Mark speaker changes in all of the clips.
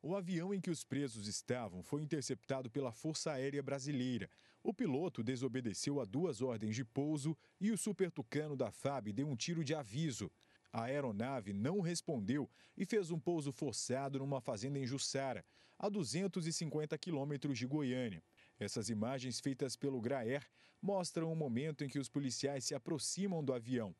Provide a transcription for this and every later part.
Speaker 1: O avião em que os presos estavam foi interceptado pela Força Aérea Brasileira. O piloto desobedeceu a duas ordens de pouso e o Super Tucano da FAB deu um tiro de aviso. A aeronave não respondeu e fez um pouso forçado numa fazenda em Jussara, a 250 quilômetros de Goiânia. Essas imagens feitas pelo Graer mostram o momento em que os policiais se aproximam do avião.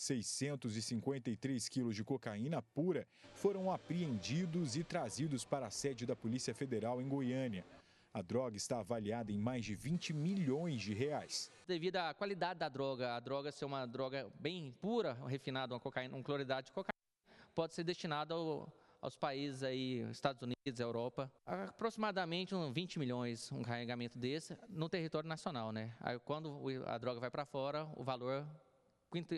Speaker 1: 653 quilos de cocaína pura foram apreendidos e trazidos para a sede da Polícia Federal em Goiânia. A droga está avaliada em mais de 20 milhões de reais.
Speaker 2: Devido à qualidade da droga, a droga ser uma droga bem pura, refinada, uma cocaína, um cloridato de cocaína, pode ser destinada ao, aos países aí, Estados Unidos, Europa, aproximadamente 20 milhões um carregamento desse no território nacional, né? Aí quando a droga vai para fora, o valor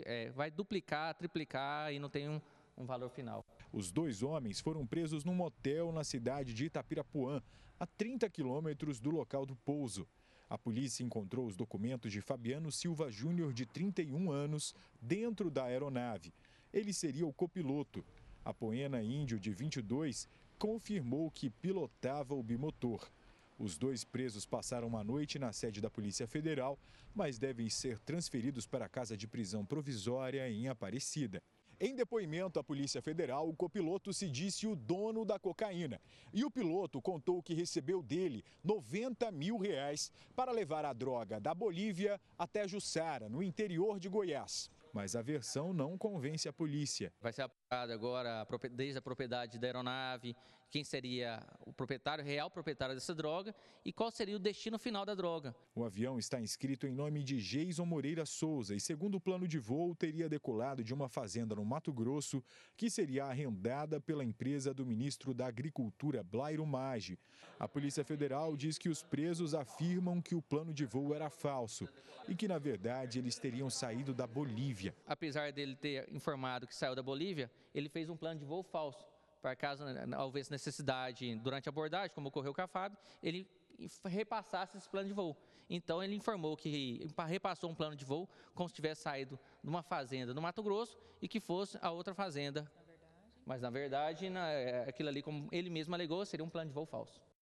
Speaker 2: é, vai duplicar, triplicar e não tem um, um valor final.
Speaker 1: Os dois homens foram presos num motel na cidade de Itapirapuã, a 30 quilômetros do local do pouso. A polícia encontrou os documentos de Fabiano Silva Júnior, de 31 anos, dentro da aeronave. Ele seria o copiloto. A Poena Índio, de 22, confirmou que pilotava o bimotor. Os dois presos passaram uma noite na sede da Polícia Federal, mas devem ser transferidos para a casa de prisão provisória em Aparecida. Em depoimento à Polícia Federal, o copiloto se disse o dono da cocaína. E o piloto contou que recebeu dele 90 mil reais para levar a droga da Bolívia até Jussara, no interior de Goiás mas a versão
Speaker 2: não convence a polícia. Vai ser apurada agora desde a propriedade da aeronave, quem seria o proprietário, real proprietário dessa droga e qual seria o destino final da droga.
Speaker 1: O avião está inscrito em nome de Jason Moreira Souza e, segundo o plano de voo, teria decolado de uma fazenda no Mato Grosso que seria arrendada pela empresa do ministro da Agricultura, Blairo Maggi. A Polícia Federal diz que os presos afirmam que o plano de voo era falso e que, na verdade, eles teriam saído da Bolívia. Bolívia.
Speaker 2: Apesar dele ter informado que saiu da Bolívia, ele fez um plano de voo falso. Para caso né, houvesse necessidade durante a abordagem, como ocorreu com a FAB, ele repassasse esse plano de voo. Então ele informou que repassou um plano de voo como se tivesse saído de uma fazenda no Mato Grosso e que fosse a outra fazenda. Na mas na verdade, na, é, aquilo ali, como ele mesmo alegou, seria um plano de voo falso.